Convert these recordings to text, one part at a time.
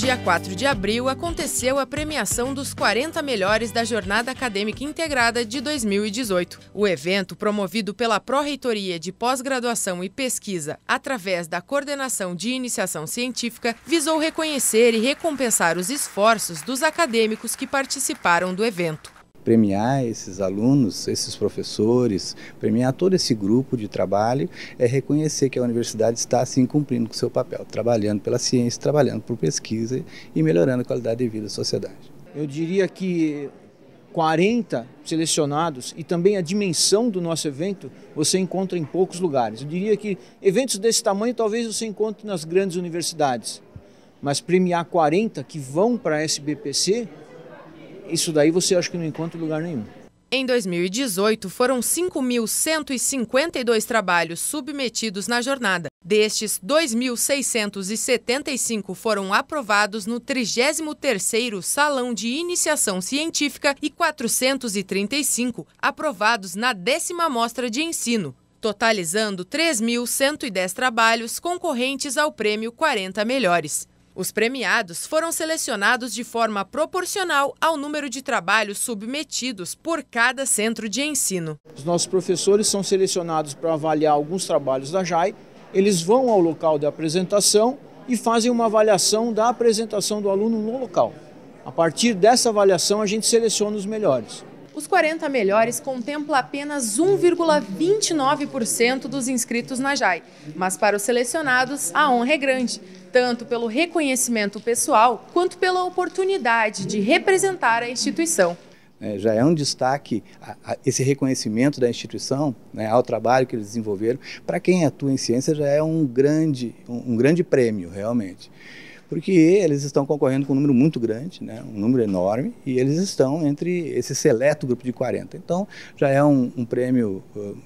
dia 4 de abril, aconteceu a premiação dos 40 melhores da Jornada Acadêmica Integrada de 2018. O evento, promovido pela Pró-Reitoria de Pós-Graduação e Pesquisa, através da Coordenação de Iniciação Científica, visou reconhecer e recompensar os esforços dos acadêmicos que participaram do evento premiar esses alunos, esses professores, premiar todo esse grupo de trabalho, é reconhecer que a universidade está assim cumprindo com seu papel, trabalhando pela ciência, trabalhando por pesquisa e melhorando a qualidade de vida da sociedade. Eu diria que 40 selecionados e também a dimensão do nosso evento você encontra em poucos lugares. Eu diria que eventos desse tamanho talvez você encontre nas grandes universidades, mas premiar 40 que vão para a SBPC isso daí você acha que não encontra em lugar nenhum. Em 2018, foram 5.152 trabalhos submetidos na jornada. Destes, 2.675 foram aprovados no 33º Salão de Iniciação Científica e 435 aprovados na décima Mostra de Ensino, totalizando 3.110 trabalhos concorrentes ao Prêmio 40 Melhores. Os premiados foram selecionados de forma proporcional ao número de trabalhos submetidos por cada centro de ensino. Os nossos professores são selecionados para avaliar alguns trabalhos da JAI, eles vão ao local de apresentação e fazem uma avaliação da apresentação do aluno no local. A partir dessa avaliação, a gente seleciona os melhores. Os 40 melhores contempla apenas 1,29% dos inscritos na JAI, mas para os selecionados a honra é grande, tanto pelo reconhecimento pessoal quanto pela oportunidade de representar a instituição. É, já é um destaque a, a, esse reconhecimento da instituição né, ao trabalho que eles desenvolveram. Para quem atua em ciência já é um grande, um, um grande prêmio, realmente porque eles estão concorrendo com um número muito grande, né, um número enorme, e eles estão entre esse seleto grupo de 40. Então, já é um, um prêmio uh,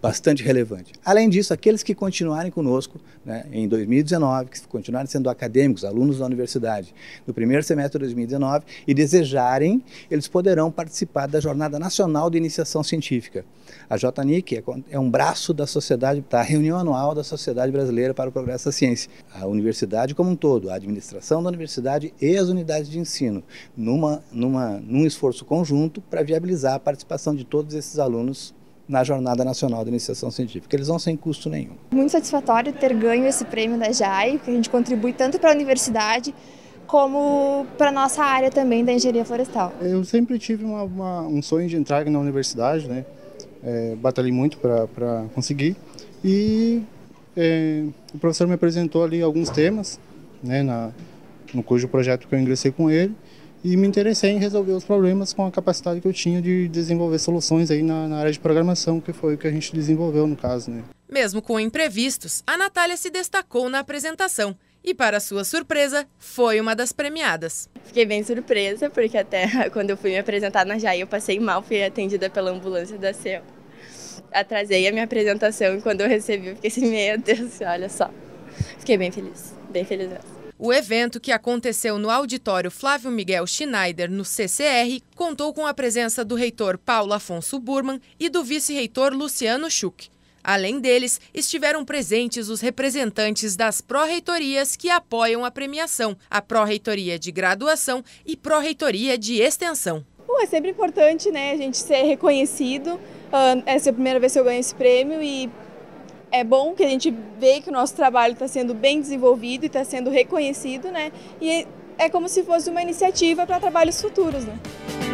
bastante relevante. Além disso, aqueles que continuarem conosco né, em 2019, que continuarem sendo acadêmicos, alunos da universidade, no primeiro semestre de 2019 e desejarem, eles poderão participar da Jornada Nacional de Iniciação Científica. A JNIC é, é um braço da sociedade, da tá? reunião anual da Sociedade Brasileira para o Progresso da Ciência. A universidade como um todo, a administração da universidade e as unidades de ensino, numa, numa, num esforço conjunto para viabilizar a participação de todos esses alunos na Jornada Nacional de Iniciação Científica. Eles vão sem custo nenhum. Muito satisfatório ter ganho esse prêmio da JAI, porque a gente contribui tanto para a universidade como para a nossa área também da engenharia florestal. Eu sempre tive uma, uma, um sonho de entrar na universidade, né? É, batalhei muito para conseguir e é, o professor me apresentou ali alguns temas, né, na, no cujo projeto que eu ingressei com ele e me interessei em resolver os problemas com a capacidade que eu tinha de desenvolver soluções aí na, na área de programação, que foi o que a gente desenvolveu no caso. Né? Mesmo com imprevistos, a Natália se destacou na apresentação e, para sua surpresa, foi uma das premiadas. Fiquei bem surpresa, porque até quando eu fui me apresentar na JAI, eu passei mal, fui atendida pela ambulância da CEL. Atrasei a minha apresentação e quando eu recebi, eu fiquei assim, meu Deus, olha só. Fiquei bem feliz, bem feliz mesmo. O evento, que aconteceu no auditório Flávio Miguel Schneider, no CCR, contou com a presença do reitor Paulo Afonso Burman e do vice-reitor Luciano Schuck. Além deles, estiveram presentes os representantes das pró-reitorias que apoiam a premiação, a pró-reitoria de graduação e pró-reitoria de extensão. Bom, é sempre importante né, a gente ser reconhecido. Ah, essa é a primeira vez que eu ganho esse prêmio e é bom que a gente vê que o nosso trabalho está sendo bem desenvolvido e está sendo reconhecido, né? E é como se fosse uma iniciativa para trabalhos futuros, né?